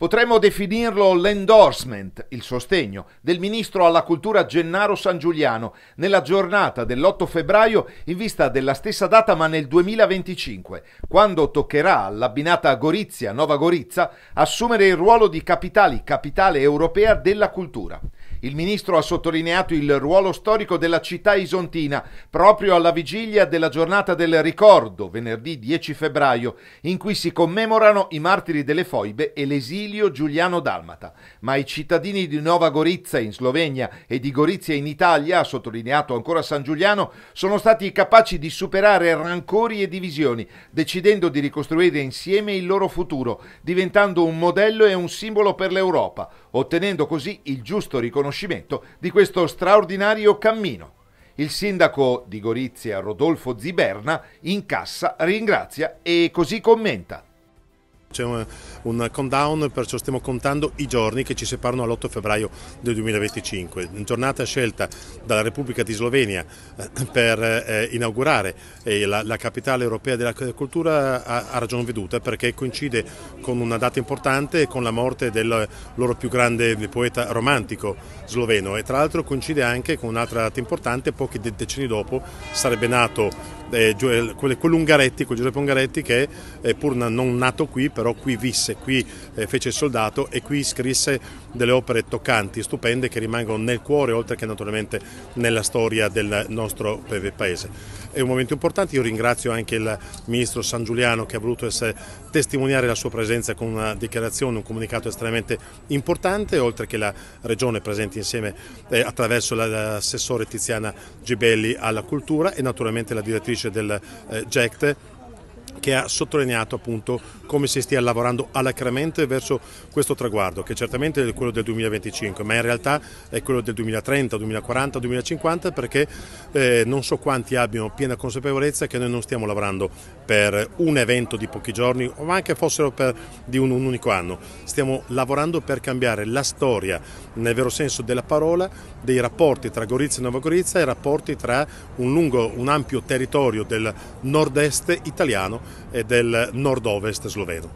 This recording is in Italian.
Potremmo definirlo l'endorsement, il sostegno, del ministro alla cultura Gennaro San Giuliano nella giornata dell'8 febbraio in vista della stessa data ma nel 2025, quando toccherà all'abbinata Gorizia, Nova Gorizia, assumere il ruolo di capitali, capitale europea della cultura. Il ministro ha sottolineato il ruolo storico della città isontina proprio alla vigilia della giornata del ricordo, venerdì 10 febbraio, in cui si commemorano i martiri delle foibe e l'esilio Giuliano Dalmata. Ma i cittadini di Nova Gorizia in Slovenia e di Gorizia in Italia, ha sottolineato ancora San Giuliano, sono stati capaci di superare rancori e divisioni, decidendo di ricostruire insieme il loro futuro, diventando un modello e un simbolo per l'Europa, ottenendo così il giusto riconoscimento riconoscimento di questo straordinario cammino. Il sindaco di Gorizia, Rodolfo Ziberna, incassa, ringrazia e così commenta. C'è un, un, countdown, perciò stiamo contando i giorni che ci separano all'8 febbraio del 2025, giornata scelta dalla Repubblica di Slovenia eh, per eh, inaugurare eh, la, la, capitale europea della cultura a, a ragion veduta perché coincide con una data importante con la morte del loro più grande poeta romantico sloveno e tra l'altro coincide anche con un'altra data importante, pochi decenni dopo sarebbe nato eh, eh quell'Ungaretti, quel Giuseppe Ungaretti che eh, pur non nato qui, però qui visse, qui eh, fece il soldato e qui scrisse delle opere toccanti, stupende che rimangono nel cuore oltre che naturalmente nella storia del nostro paese. È un momento importante, io ringrazio anche il ministro San Giuliano che ha voluto essere, testimoniare la sua presenza con una dichiarazione, un comunicato estremamente importante, oltre che la Regione presente insieme eh, attraverso l'assessore Tiziana Gibelli alla cultura e naturalmente la direttrice dice del eh, GECT che ha sottolineato appunto come si stia lavorando alacremente verso questo traguardo, che certamente è quello del 2025, ma in realtà è quello del 2030, 2040, 2050, perché eh, non so quanti abbiano piena consapevolezza che noi non stiamo lavorando per un evento di pochi giorni o anche fossero per, di un, un unico anno, stiamo lavorando per cambiare la storia, nel vero senso della parola, dei rapporti tra Gorizia e Nova Gorizia e rapporti tra un lungo, un ampio territorio del nord-est italiano e del nord-ovest sloveno.